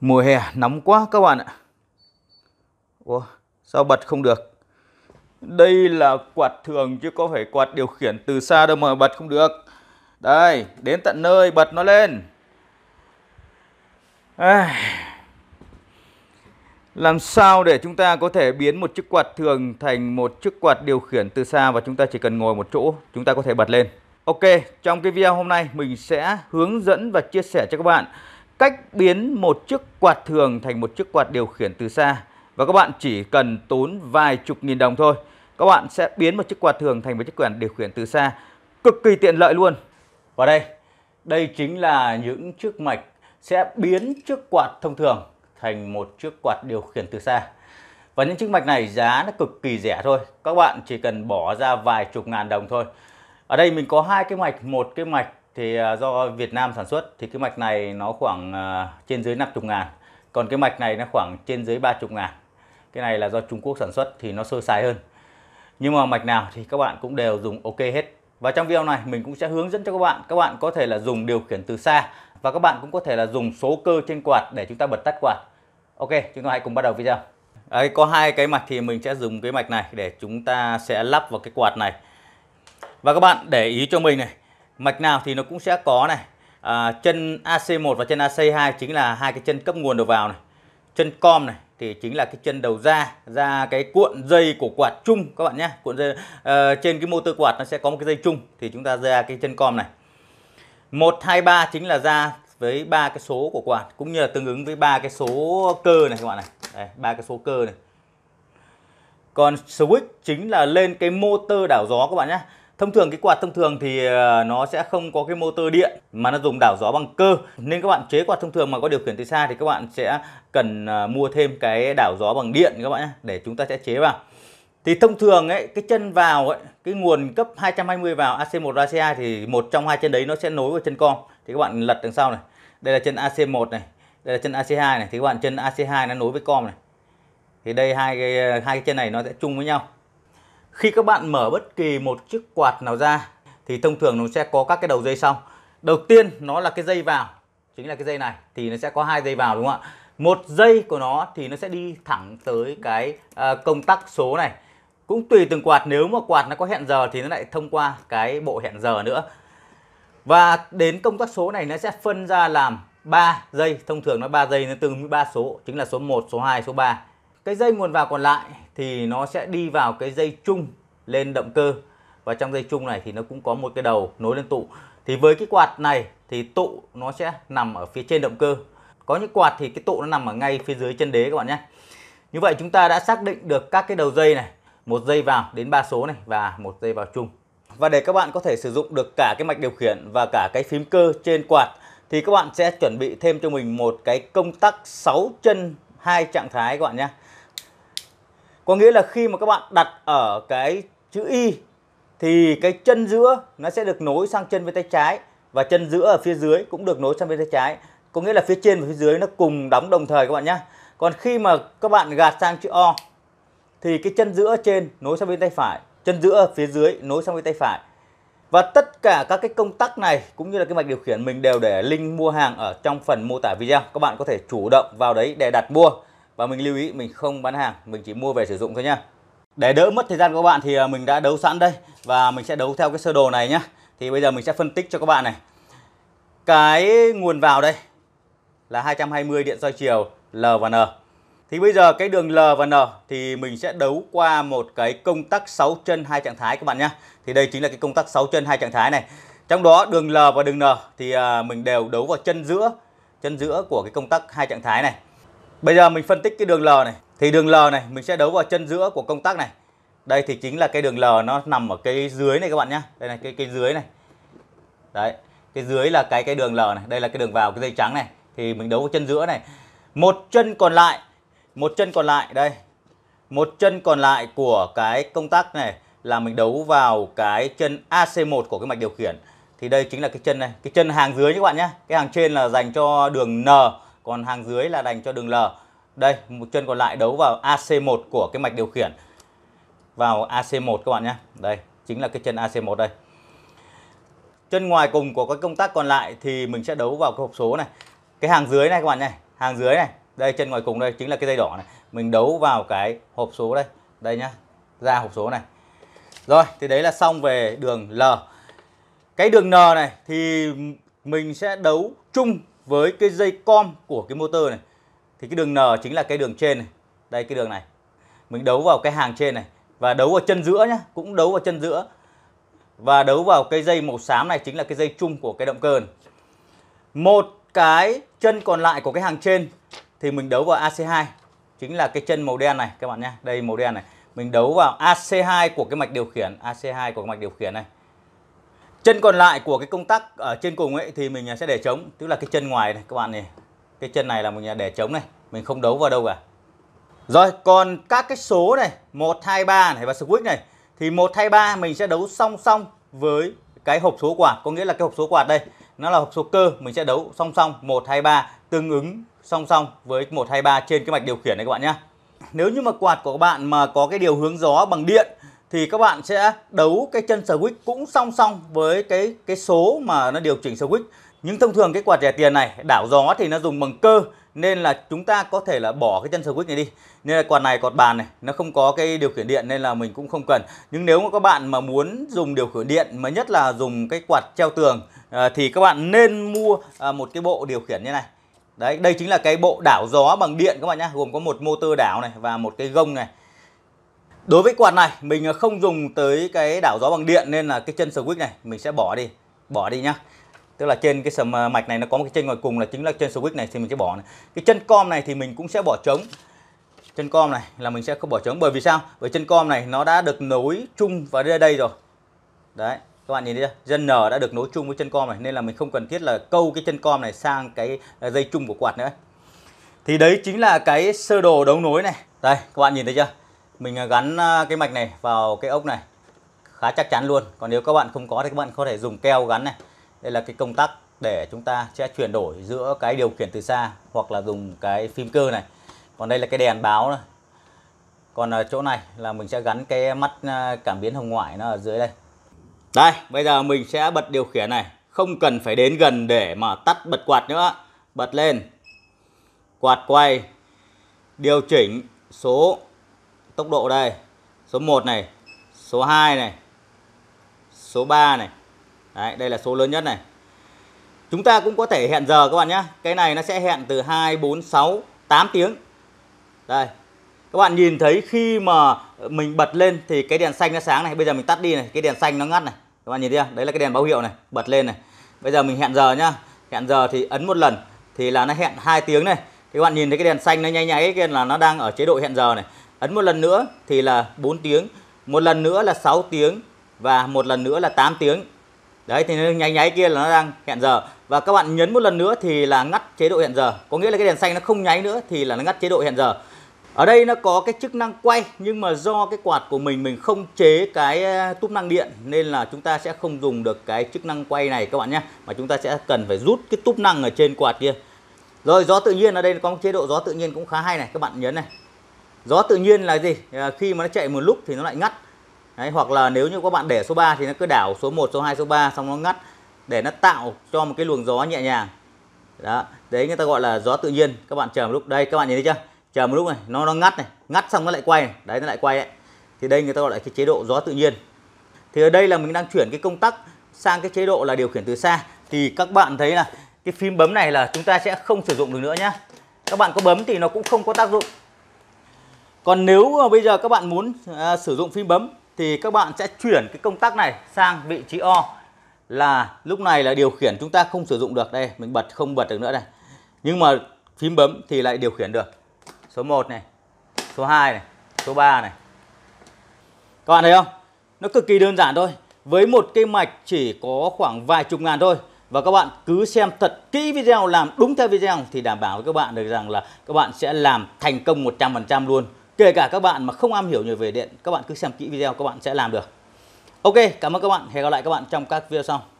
Mùa hè nóng quá các bạn ạ. Ủa, sao bật không được? Đây là quạt thường chứ có phải quạt điều khiển từ xa đâu mà bật không được. Đây, đến tận nơi bật nó lên. À, làm sao để chúng ta có thể biến một chiếc quạt thường thành một chiếc quạt điều khiển từ xa và chúng ta chỉ cần ngồi một chỗ, chúng ta có thể bật lên. Ok, trong cái video hôm nay mình sẽ hướng dẫn và chia sẻ cho các bạn cách biến một chiếc quạt thường thành một chiếc quạt điều khiển từ xa và các bạn chỉ cần tốn vài chục nghìn đồng thôi các bạn sẽ biến một chiếc quạt thường thành một chiếc quạt điều khiển từ xa cực kỳ tiện lợi luôn và đây đây chính là những chiếc mạch sẽ biến chiếc quạt thông thường thành một chiếc quạt điều khiển từ xa và những chiếc mạch này giá nó cực kỳ rẻ thôi các bạn chỉ cần bỏ ra vài chục ngàn đồng thôi ở đây mình có hai cái mạch một cái mạch thì à, do Việt Nam sản xuất thì cái mạch này nó khoảng à, trên dưới 50 ngàn còn cái mạch này nó khoảng trên dưới 30 ngàn cái này là do Trung Quốc sản xuất thì nó sơ sài hơn nhưng mà mạch nào thì các bạn cũng đều dùng ok hết và trong video này mình cũng sẽ hướng dẫn cho các bạn các bạn có thể là dùng điều khiển từ xa và các bạn cũng có thể là dùng số cơ trên quạt để chúng ta bật tắt quạt ok chúng ta hãy cùng bắt đầu video Đấy, à, có hai cái mạch thì mình sẽ dùng cái mạch này để chúng ta sẽ lắp vào cái quạt này và các bạn để ý cho mình này mạch nào thì nó cũng sẽ có này à, chân AC1 và chân AC2 chính là hai cái chân cấp nguồn đầu vào này chân com này thì chính là cái chân đầu ra ra cái cuộn dây của quạt chung các bạn nhé cuộn dây uh, trên cái motor quạt nó sẽ có một cái dây chung thì chúng ta ra cái chân com này 123 chính là ra với ba cái số của quạt cũng như là tương ứng với ba cái số cơ này các bạn này ba cái số cơ này còn switch chính là lên cái motor đảo gió các bạn nhé Thông thường cái quạt thông thường thì ờ, nó sẽ không có cái motor điện mà nó dùng đảo gió bằng cơ. Nên các bạn chế quạt thông thường mà có điều khiển từ xa thì các bạn sẽ cần ờ, mua thêm cái đảo gió bằng điện các bạn nhé để chúng ta sẽ chế vào. Thì thông thường ấy, cái chân vào ấy, cái nguồn cấp 220 vào AC1 ra AC2 thì một trong hai chân đấy nó sẽ nối vào chân con. Thì các bạn lật đằng sau này. Đây là chân AC1 này, đây là chân AC2 này thì các bạn chân AC2 nó nối với com này. Thì đây hai cái ờ, hai cái chân này nó sẽ chung với nhau. Khi các bạn mở bất kỳ một chiếc quạt nào ra thì thông thường nó sẽ có các cái đầu dây sau. Đầu tiên nó là cái dây vào, chính là cái dây này thì nó sẽ có hai dây vào đúng không ạ? Một dây của nó thì nó sẽ đi thẳng tới cái à, công tắc số này. Cũng tùy từng quạt nếu mà quạt nó có hẹn giờ thì nó lại thông qua cái bộ hẹn giờ nữa. Và đến công tắc số này nó sẽ phân ra làm 3 dây, thông thường nó 3 dây, nó tương với 3 số, chính là số 1, số 2, số 3. Cái dây nguồn vào còn lại thì nó sẽ đi vào cái dây chung lên động cơ và trong dây chung này thì nó cũng có một cái đầu nối lên tụ. Thì với cái quạt này thì tụ nó sẽ nằm ở phía trên động cơ. Có những quạt thì cái tụ nó nằm ở ngay phía dưới chân đế các bạn nhé. Như vậy chúng ta đã xác định được các cái đầu dây này, một dây vào đến ba số này và một dây vào chung. Và để các bạn có thể sử dụng được cả cái mạch điều khiển và cả cái phím cơ trên quạt thì các bạn sẽ chuẩn bị thêm cho mình một cái công tắc 6 chân hai trạng thái các bạn nhé có nghĩa là khi mà các bạn đặt ở cái chữ Y thì cái chân giữa nó sẽ được nối sang chân bên tay trái và chân giữa ở phía dưới cũng được nối sang bên tay trái có nghĩa là phía trên và phía dưới nó cùng đóng đồng thời các bạn nhé còn khi mà các bạn gạt sang chữ O thì cái chân giữa trên nối sang bên tay phải chân giữa phía dưới nối sang bên tay phải và tất cả các cái công tắc này cũng như là cái mạch điều khiển mình đều để link mua hàng ở trong phần mô tả video các bạn có thể chủ động vào đấy để đặt mua và mình lưu ý mình không bán hàng mình chỉ mua về sử dụng thôi nhá để đỡ mất thời gian của các bạn thì à, mình đã đấu sẵn đây và mình sẽ đấu theo cái sơ đồ này nhá thì bây giờ mình sẽ phân tích cho các bạn này cái nguồn vào đây là 220 điện soi chiều L và N thì bây giờ cái đường L và N thì mình sẽ đấu qua một cái công tắc 6 chân hai trạng thái các bạn nhé. Thì đây chính là cái công tắc 6 chân hai trạng thái này. Trong đó đường L và đường N thì à, mình đều đấu vào chân giữa, chân giữa của cái công tắc hai trạng thái này. Bây giờ mình phân tích cái đường L này. Thì đường L này mình sẽ đấu vào chân giữa của công tắc này. Đây thì chính là cái đường L nó nằm ở cái dưới này các bạn nhá. Đây này cái cái dưới này. Đấy, cái dưới là cái cái đường L này, đây là cái đường vào cái dây trắng này thì mình đấu vào chân giữa này. Một chân còn lại, một chân còn lại đây. Một chân còn lại của cái công tắc này là mình đấu vào cái chân AC1 của cái mạch điều khiển. Thì đây chính là cái chân này, cái chân hàng dưới nhé các bạn nhé Cái hàng trên là dành cho đường N, còn hàng dưới là dành cho đường L đây một chân còn lại đấu vào AC1 của cái mạch điều khiển vào AC1 các bạn nhé đây chính là cái chân AC1 đây chân ngoài cùng của các công tắc còn lại thì mình sẽ đấu vào cái hộp số này cái hàng dưới này các bạn này hàng dưới này đây chân ngoài cùng đây chính là cái dây đỏ này mình đấu vào cái hộp số đây đây nhá ra hộp số này rồi thì đấy là xong về đường L cái đường N này thì mình sẽ đấu chung với cái dây com của cái motor này thì cái đường N chính là cái đường trên này. Đây cái đường này. Mình đấu vào cái hàng trên này và đấu vào chân giữa nhé cũng đấu vào chân giữa. Và đấu vào cái dây màu xám này chính là cái dây chung của cái động cơ. Một cái chân còn lại của cái hàng trên thì mình đấu vào AC2 chính là cái chân màu đen này các bạn nhá Đây màu đen này. Mình đấu vào AC2 của cái mạch điều khiển, AC2 của cái mạch điều khiển này. Chân còn lại của cái công tắc ở trên cùng ấy thì mình sẽ để trống, tức là cái chân ngoài này các bạn này, cái chân này là mình để trống này mình không đấu vào đâu cả rồi còn các cái số này 1 2 3 này và switch này thì 1 2 3 mình sẽ đấu song song với cái hộp số quạt có nghĩa là cái hộp số quạt đây nó là hộp số cơ mình sẽ đấu song song 1 2 3 tương ứng song song với 1 2 3 trên cái mạch điều khiển này các bạn nhé nếu như mà quạt của các bạn mà có cái điều hướng gió bằng điện thì các bạn sẽ đấu cái chân switch cũng song song với cái cái số mà nó điều chỉnh switch nhưng thông thường cái quạt rẻ tiền này đảo gió thì nó dùng bằng cơ nên là chúng ta có thể là bỏ cái chân sờ này đi. Nên là quạt này quạt bàn này nó không có cái điều khiển điện nên là mình cũng không cần. Nhưng nếu mà các bạn mà muốn dùng điều khiển điện mà nhất là dùng cái quạt treo tường à, thì các bạn nên mua à, một cái bộ điều khiển như này. Đấy, đây chính là cái bộ đảo gió bằng điện các bạn nhé gồm có một motor đảo này và một cái gông này. Đối với quạt này mình không dùng tới cái đảo gió bằng điện nên là cái chân switch này mình sẽ bỏ đi, bỏ đi nhá tức là trên cái sầm à, mạch này nó có một cái chân ngoài cùng là chính là chân switch này thì mình sẽ bỏ này. cái chân com này thì mình cũng sẽ bỏ trống chân com này là mình sẽ không bỏ trống bởi vì sao bởi chân com này nó đã được nối chung vào đây đây rồi đấy các bạn nhìn thấy dân nở đã được nối chung với chân com này nên là mình không cần thiết là câu cái chân com này sang cái à, dây chung của quạt nữa thì đấy chính là cái sơ đồ đấu nối này đây các bạn nhìn thấy chưa mình à, gắn cái mạch này vào cái ốc này khá chắc chắn luôn còn nếu các bạn không có thì các bạn có thể dùng keo gắn này đây là cái công tắc để chúng ta sẽ chuyển đổi giữa cái điều khiển từ xa hoặc là dùng cái phim cơ này còn đây là cái đèn báo này còn ở à, chỗ này là mình sẽ gắn cái mắt à, cảm biến hồng ngoại nó ở dưới đây đây bây giờ mình sẽ bật điều khiển này không cần phải đến gần để mà tắt bật quạt nữa bật lên quạt quay điều chỉnh số tốc độ đây số 1 này số 2 này số 3 này Đấy, đây là số lớn nhất này Chúng ta cũng có thể hẹn giờ các bạn nhé Cái này nó sẽ hẹn từ 2, 4, 6, 8 tiếng Đây Các bạn nhìn thấy khi mà mình bật lên thì cái đèn xanh nó sáng này Bây giờ mình tắt đi này, cái đèn xanh nó ngắt này Các bạn nhìn thấy Đấy là cái đèn báo hiệu này, bật lên này Bây giờ mình hẹn giờ nhá Hẹn giờ thì ấn một lần Thì là nó hẹn 2 tiếng này Thì các bạn nhìn thấy cái đèn xanh nó nháy nháy kia là nó đang ở chế độ hẹn giờ này Ấn một lần nữa thì là 4 tiếng Một lần nữa là 6 tiếng Và một lần nữa là 8 tiếng đấy thì nháy nháy kia là nó đang hẹn giờ và các bạn nhấn một lần nữa thì là ngắt chế độ hẹn giờ có nghĩa là cái đèn xanh nó không nháy nữa thì là nó ngắt chế độ hẹn giờ ở đây nó có cái chức năng quay nhưng mà do cái quạt của mình mình không chế cái ờ, túp năng điện nên là chúng ta sẽ không dùng được cái chức năng quay này các bạn nhé mà chúng ta sẽ cần phải rút cái túp năng ở trên quạt kia rồi gió tự nhiên ở đây có chế độ gió tự nhiên cũng khá hay này các bạn nhấn này gió tự nhiên là gì ờ, khi mà nó chạy một lúc thì nó lại ngắt Đấy, hoặc là nếu như các bạn để số 3 thì nó cứ đảo số 1, số 2, số 3 xong nó ngắt để nó tạo cho một cái luồng gió nhẹ nhàng. Đó, đấy người ta gọi là gió tự nhiên. Các bạn chờ một lúc. Đây các bạn nhìn thấy chưa? Chờ một lúc này, nó nó ngắt này, ngắt xong nó lại quay này. Đấy nó lại quay đấy. Thì đây người ta gọi là cái chế độ gió tự nhiên. Thì ở đây là mình đang chuyển cái công tắc sang cái chế độ là điều khiển từ xa. Thì các bạn thấy là cái phím bấm này là chúng ta sẽ không sử dụng được nữa nhá. Các bạn có bấm thì nó cũng không có tác dụng. Còn nếu bây giờ các bạn muốn à, sử dụng phím bấm thì các bạn sẽ chuyển cái công tắc này sang vị trí O là lúc này là điều khiển chúng ta không sử dụng được đây mình bật không bật được nữa này nhưng mà phím bấm thì lại điều khiển được số 1 này số 2 này số 3 này các bạn thấy không nó cực kỳ đơn giản thôi với một cây mạch chỉ có khoảng vài chục ngàn thôi và các bạn cứ xem thật kỹ video làm đúng theo video thì đảm bảo với các bạn được rằng là các bạn sẽ làm thành công 100% luôn Kể cả các bạn mà không am hiểu nhiều về điện, các bạn cứ xem kỹ video các bạn sẽ làm được. Ok, cảm ơn các bạn. Hẹn gặp lại các bạn trong các video sau.